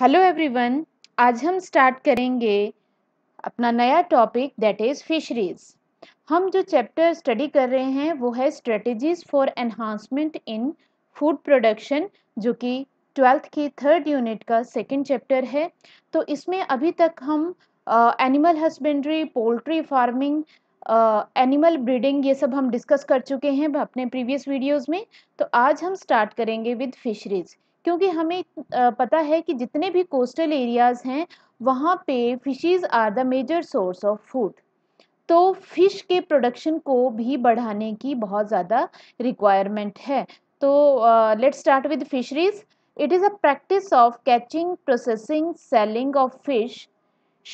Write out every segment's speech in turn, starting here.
hello everyone आज हम start करेंगे अपना नया टॉपिक दैट इज़ फिशरीज हम जो चैप्टर स्टडी कर रहे हैं वो है strategies for enhancement in food production जो कि ट्वेल्थ की थर्ड यूनिट का सेकंड चैप्टर है तो इसमें अभी तक हम animal husbandry poultry farming animal breeding ये सब हम डिस्कस कर चुके हैं अपने प्रीवियस वीडियोस में तो आज हम स्टार्ट करेंगे विद फिशरीज़ क्योंकि हमें पता है कि जितने भी कोस्टल एरियाज़ हैं वहाँ पे fishes are the major source of food तो फ़िश के प्रोडक्शन को भी बढ़ाने की बहुत ज़्यादा रिक्वायरमेंट है तो let's start with fisheries it is a practice of catching processing selling of fish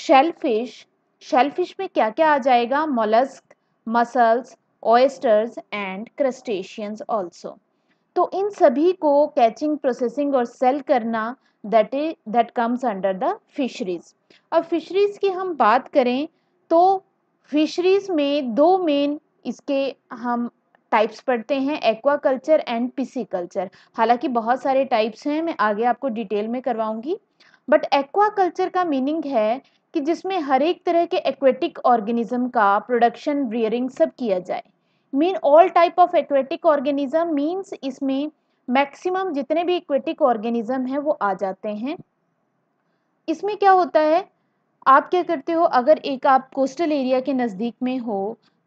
shellfish shellfish में क्या क्या आ जाएगा mollusc mussels oysters and crustaceans also तो इन सभी को कैचिंग प्रोसेसिंग और सेल करना that is that comes under the fisheries अब फिशरीज की हम बात करें तो फिशरीज में दो मेन इसके हम टाइप्स पढ़ते हैं aquaculture and pisciculture हालांकि बहुत सारे टाइप्स हैं मैं आगे आपको डिटेल में करवाऊंगी बट एक्वा कल्चर का मीनिंग है कि जिसमें हर एक तरह के एक्वेटिक ऑर्गेनिज्म का प्रोडक्शन ब्रियरिंग सब किया जाए mean all type of aquatic organism means इसमें मैक्सिमम जितने भी इक्वेटिक ऑर्गेनिज्म हैं वो आ जाते हैं इसमें क्या होता है आप क्या करते हो अगर एक आप कोस्टल एरिया के नज़दीक में हो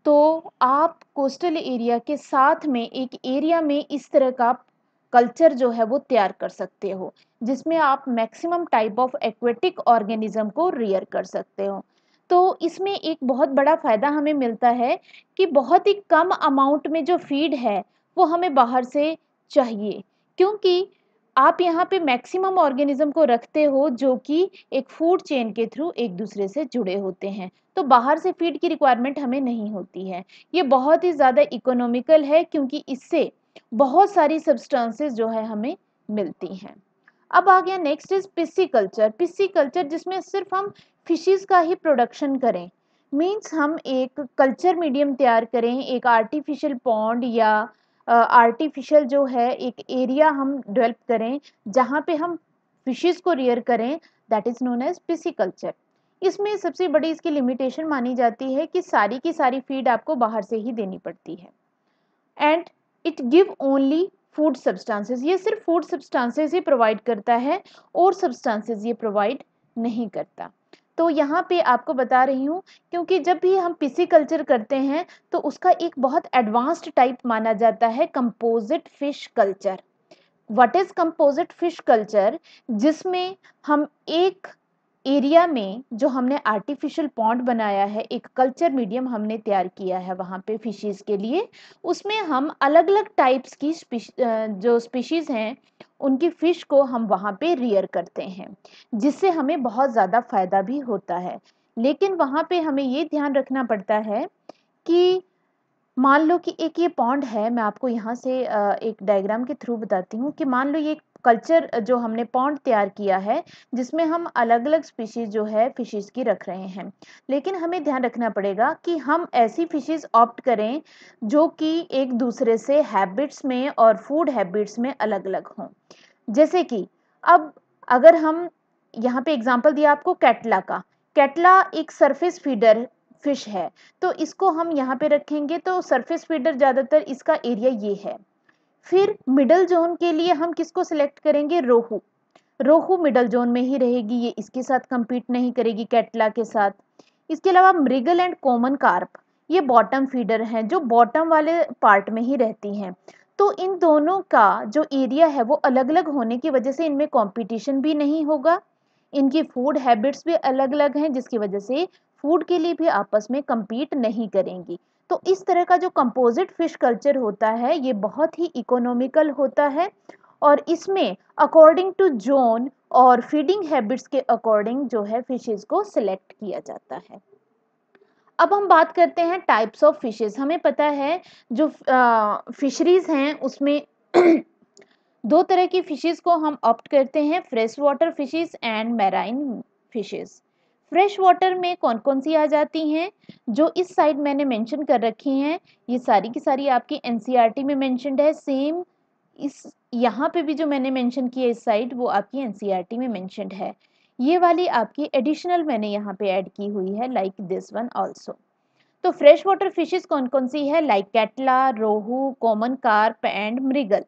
तो आप कोस्टल एरिया के साथ में एक एरिया में इस तरह का कल्चर जो है वो तैयार कर सकते हो जिसमें आप maximum type of aquatic organism को रियर कर सकते हो तो इसमें एक बहुत बड़ा फ़ायदा हमें मिलता है कि बहुत ही कम अमाउंट में जो फीड है वो हमें बाहर से चाहिए क्योंकि आप यहाँ पे मैक्सिमम ऑर्गेनिज्म को रखते हो जो कि एक फूड चेन के थ्रू एक दूसरे से जुड़े होते हैं तो बाहर से फीड की रिक्वायरमेंट हमें नहीं होती है ये बहुत ही ज़्यादा इकोनॉमिकल है क्योंकि इससे बहुत सारी सब्सटेंसेस जो है हमें मिलती हैं अब आ गया next is pisciculture pisciculture जिसमें सिर्फ हम फिशेस का ही प्रोडक्शन करें मीन्स हम एक कल्चर मीडियम तैयार करें एक आर्टिफिशियल पॉन्ड या आर्टिफिशियल uh, जो है एक एरिया हम डेवलप करें जहाँ पे हम फिशेस को रियर करें that is known as pisciculture इसमें सबसे बड़ी इसकी लिमिटेशन मानी जाती है कि सारी की सारी फीड आपको बाहर से ही देनी पड़ती है and it give only food substances ये सिर्फ फूड सब्सटेंसेस ही प्रोवाइड करता है और सब्सटेंसेस ये प्रोवाइड नहीं करता तो यहाँ पे आपको बता रही हूँ क्योंकि जब भी हम पीसी कल्चर करते हैं तो उसका एक बहुत एडवांस्ड टाइप माना जाता है composite fish culture what is composite fish culture जिसमें हम एक एरिया में जो हमने आर्टिफिशियल पॉन्ड बनाया है एक कल्चर मीडियम हमने तैयार किया है वहाँ पे फिशेस के लिए उसमें हम अलग अलग टाइप्स की जो स्पीशीज़ हैं उनकी फ़िश को हम वहाँ पे रियर करते हैं जिससे हमें बहुत ज़्यादा फ़ायदा भी होता है लेकिन वहाँ पे हमें ये ध्यान रखना पड़ता है कि मान लो कि एक ये पॉन्ड है मैं आपको यहाँ से एक डायग्राम के थ्रू बताती हूँ कि मान लो ये एक कल्चर जो हमने पॉन्ड तैयार किया है जिसमें हम अलग अलग स्पीशीज़ जो है फिशेज़ की रख रहे हैं लेकिन हमें ध्यान रखना पड़ेगा कि हम ऐसी फिशेज़ ऑप्ट करें जो कि एक दूसरे से हैबिट्स में और फूड हैबिट्स में अलग अलग हों जैसे कि अब अगर हम यहाँ पे एग्जांपल दिया आपको कैटला का कैटला एक सरफेस फीडर फिश है तो इसको हम यहाँ पे रखेंगे तो सरफेस फीडर ज़्यादातर इसका एरिया ये है फिर मिडल जोन के लिए हम किसको सिलेक्ट करेंगे रोहू रोहू मिडल जोन में ही रहेगी ये इसके साथ कम्पीट नहीं करेगी कैटला के साथ इसके अलावा मृगल एंड कॉमन कार्प ये बॉटम फीडर हैं जो बॉटम वाले पार्ट में ही रहती हैं तो इन दोनों का जो एरिया है वो अलग अलग होने की वजह से इनमें कंपटीशन भी नहीं होगा इनकी फूड हैबिट्स भी अलग अलग हैं जिसकी वजह से फूड के लिए भी आपस में कम्पीट नहीं करेंगी तो इस तरह का जो कंपोजिट फिश कल्चर होता है ये बहुत ही इकोनॉमिकल होता है और इसमें अकॉर्डिंग टू जोन और फीडिंग हैबिट्स के अकॉर्डिंग जो है फिशेस को सिलेक्ट किया जाता है अब हम बात करते हैं टाइप्स ऑफ फिशेस हमें पता है जो फिशरीज हैं उसमें दो तरह की फिशेस को हम ऑप्ट करते हैं fresh water fishes and marine fishes fresh water में कौन कौन सी आ जाती हैं जो इस साइड मैंने मेंशन कर रखी हैं ये सारी की सारी आपकी एनसीईआरटी e में मेंशनड है सेम इस यहाँ पे भी जो मैंने मेंशन किया इस साइड वो आपकी एनसीईआरटी e में मेंशनड है ये वाली आपकी एडिशनल मैंने यहाँ पे ऐड की हुई है लाइक दिस वन आल्सो तो फ्रेश वाटर फिशेस कौन कौन सी है like catla rohu common carp and mrigal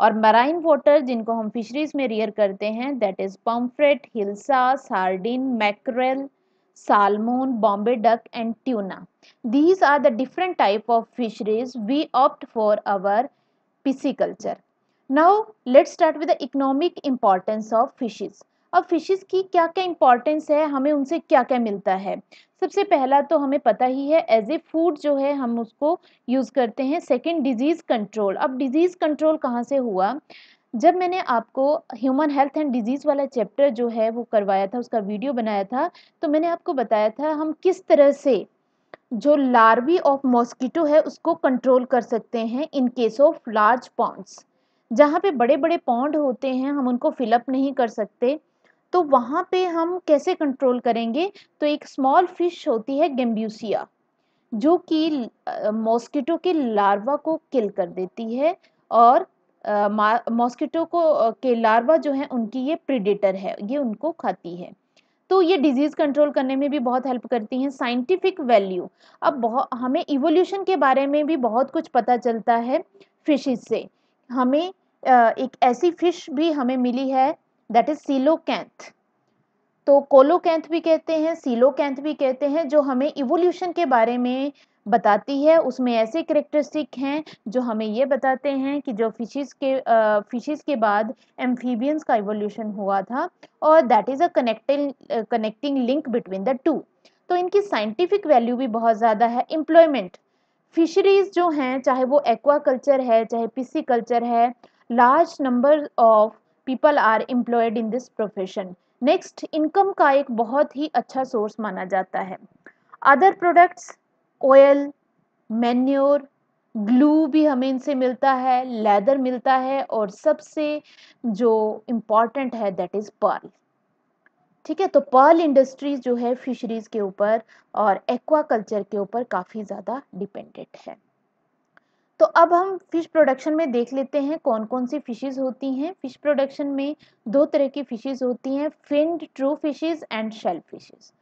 और मराइन वोटर जिनको हम फिशरीज में रियर करते हैं that is pomfret hilsa sardine mackerel salmon Bombay duck and tuna these are the different type of fisheries we opt for our pisci now let start with the economic importance of fishes अब fishes की क्या क्या importance है हमें उनसे क्या क्या मिलता है सबसे पहला तो हमें पता ही है एज ए फूड जो है हम उसको यूज़ करते हैं सेकेंड डिजीज़ कंट्रोल अब डिजीज़ कंट्रोल कहाँ से हुआ जब मैंने आपको ह्यूमन हेल्थ एंड डिजीज़ वाला चैप्टर जो है वो करवाया था उसका वीडियो बनाया था तो मैंने आपको बताया था हम किस तरह से जो लार्वी ऑफ मॉस्किटो है उसको कंट्रोल कर सकते हैं in case of large ponds जहाँ पे बड़े बड़े पॉन्ड होते हैं हम उनको फिलअप नहीं कर सकते तो वहाँ पे हम कैसे कंट्रोल करेंगे तो एक स्मॉल फिश होती है गेम्ब्यूसिया जो कि मॉस्किटो के लार्वा को किल कर देती है और मॉस्किटो को के लार्वा जो है उनकी ये प्रिडेटर है ये उनको खाती है तो ये डिजीज़ कंट्रोल करने में भी बहुत हेल्प करती हैं साइंटिफिक वैल्यू अब बहुत हमें इवोल्यूशन के बारे में भी बहुत कुछ पता चलता है फिशेज से हमें एक ऐसी फ़िश भी हमें मिली है दैट इज सीलोकैंथ तो कोलोकैंथ भी कहते हैं सीलोकैंथ भी कहते हैं जो हमें इवोल्यूशन के बारे में बताती है उसमें ऐसे करेक्टरिस्टिक हैं जो हमें ये बताते हैं कि जो फिशेस के फिशेस के बाद एम्फीबियंस का इवोल्यूशन हुआ था और that is a connecting connecting link between the two तो इनकी साइंटिफिक वैल्यू भी बहुत ज़्यादा है एम्प्लॉयमेंट फिशरीज जो हैं चाहे वो एक्वा कल्चर है चाहे पिसी कल्चर है large number of people are employed in this profession next income का एक बहुत ही अच्छा सोर्स माना जाता है other products oil manure glue भी हमें इनसे मिलता है लेदर मिलता है और सबसे जो इम्पॉर्टेंट है दैट इज़ पर्ल ठीक है तो पर्ल इंडस्ट्रीज जो है फिशरीज़ के ऊपर और एक्वाकल्चर के ऊपर काफ़ी ज़्यादा डिपेंडेंट है तो अब हम फिश प्रोडक्शन में देख लेते हैं कौन कौन सी फिशेज होती हैं फिश प्रोडक्शन में दो तरह की फिशेज होती हैं fin true fishes and shellfishes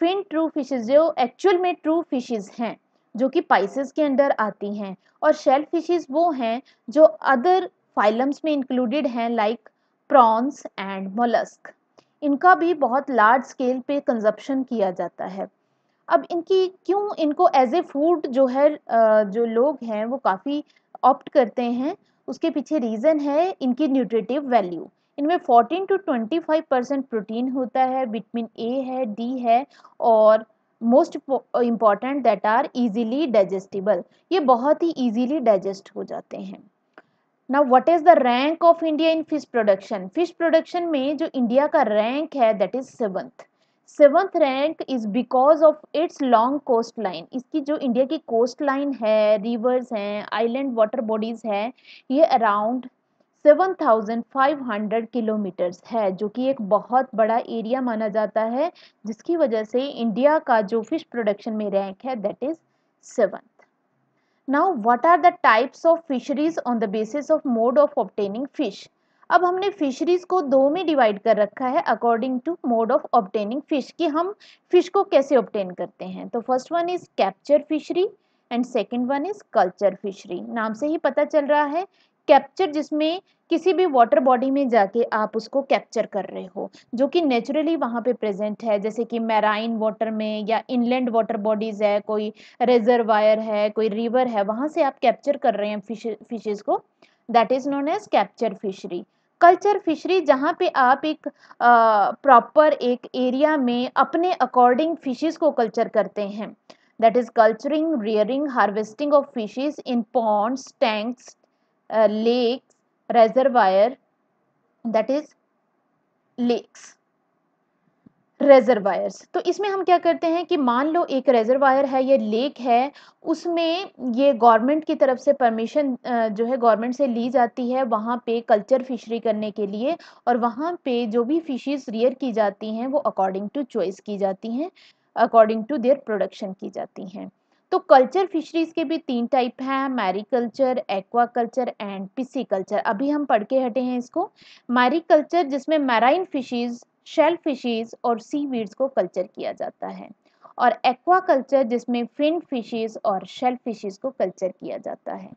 fin true fishes जो एक्चुअल में ट्रू फिशेज हैं जो कि पाइसेस के अंडर आती हैं और शेल फिशेज वो हैं जो अदर फाइलम्स में इंक्लूडेड हैं लाइक प्रॉन्स एंड मोलस्क इनका भी बहुत लार्ज स्केल पे कंजप्शन किया जाता है अब इनकी क्यों इनको एज ए फूड जो है जो लोग हैं वो काफ़ी ऑप्ट करते हैं उसके पीछे रीज़न है इनकी न्यूट्रिटिव वैल्यू इनमें 14 टू 25 परसेंट प्रोटीन होता है विटमिन ए है डी है और most important that are easily digestible ये बहुत ही इजीली डाइजेस्ट हो जाते हैं ना what is the rank of India in fish production fish production में जो इंडिया का रैंक है that is seventh seventh rank is because of its long coastline इसकी जो इंडिया की कोस्ट लाइन है रिवर्स हैं आइलैंड वाटर बॉडीज़ हैं ये अराउंड 7,500 किलोमीटर्स है जो कि एक बहुत बड़ा एरिया माना जाता है जिसकी वजह से इंडिया का जो फिश प्रोडक्शन में रैंक है that is seventh now what are the types of fisheries on the basis of mode of obtaining fish अब हमने फिशरीज को दो में डिवाइड कर रखा है according to mode of obtaining fish कि हम फिश को कैसे ऑप्टेन करते हैं तो first one is capture fishery and second one is culture fishery नाम से ही पता चल रहा है कैप्चर जिसमें किसी भी वाटर बॉडी में जाके आप उसको कैप्चर कर रहे हो जो कि नेचुरली वहाँ पे प्रेजेंट है जैसे कि मैराइन वाटर में या इनलैंड वाटर बॉडीज़ है कोई रिजर्वायर है कोई रिवर है वहाँ से आप कैप्चर कर रहे हैं फिश फिशेज़ को that is known as capture fishery culture fishery जहाँ पे आप एक प्रॉपर एक एरिया में अपने अकॉर्डिंग फिशेस को कल्चर करते हैं that is culturing rearing harvesting of fishes in ponds tanks lakes reservoir that is lakes reservoirs तो इसमें हम क्या करते हैं कि मान लो एक रेजरवायर है या लेक है उसमें ये गवर्नमेंट की तरफ से परमिशन जो है गवर्नमेंट से ली जाती है वहाँ पे कल्चर फिशरी करने के लिए और वहाँ पे जो भी फिशेज रियर की जाती हैं वो अकॉर्डिंग टू चॉइस की जाती हैं अकॉर्डिंग टू देयर प्रोडक्शन की जाती हैं तो कल्चर फिशरीज के भी तीन टाइप हैं mariculture aquaculture and pisciculture अभी हम पढ़ के हटे हैं इसको मैरी कल्चर जिसमें मैराइन फिशीज शेल फिशेज और सी वीड्स को कल्चर किया जाता है और एक्वा कल्चर जिसमें फिन फिशेज और शेल फिशेज को कल्चर किया जाता है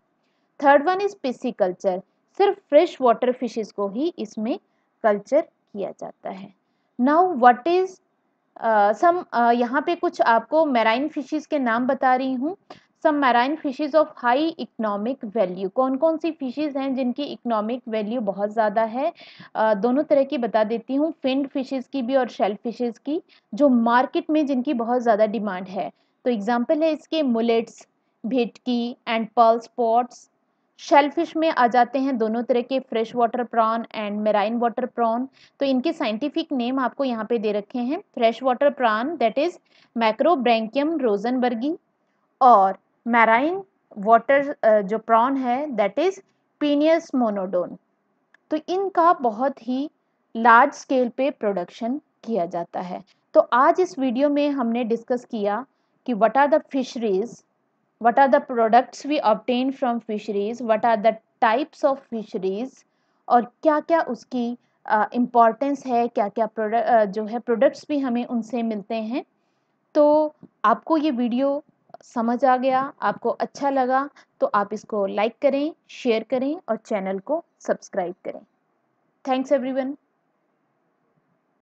third one is pisciculture सिर्फ फ्रेश वाटर फिशेज को ही इसमें कल्चर किया जाता है नाउ व्हाट इज सम यहाँ पे कुछ आपको मैराइन फिशेज के नाम बता रही हूँ some marine fishes of high economic value कौन कौन सी फिशेज हैं जिनकी इकोनॉमिक वैल्यू बहुत ज़्यादा है दोनों तरह की बता देती हूँ फिंड फिशेज की भी और शेल फिशेज की जो मार्केट में जिनकी बहुत ज़्यादा डिमांड है तो एग्जाम्पल है इसके मुलेट्स भेटकी एंड पर्ल स्पॉट्स शेलफिश में आ जाते हैं दोनों तरह के fresh water prawn and marine water prawn तो इनके साइंटिफिक नेम आपको यहाँ पे दे रखे हैं fresh water prawn that is macrobrachium rosenbergii और मैराइन वाटर जो प्रॉन है दैट इज़ पीनियस मोनोडोन तो इनका बहुत ही लार्ज स्केल पे प्रोडक्शन किया जाता है तो आज इस वीडियो में हमने डिस्कस किया कि what are the fisheries what are the products we obtain from fisheries what are the types of fisheries और क्या क्या उसकी इम्पॉर्टेंस uh, है क्या क्या प्रोडक्ट uh, जो है प्रोडक्ट्स भी हमें उनसे मिलते हैं तो आपको ये वीडियो समझ आ गया आपको अच्छा लगा तो आप इसको लाइक करें शेयर करें और चैनल को सब्सक्राइब करें थैंक्स एवरीवन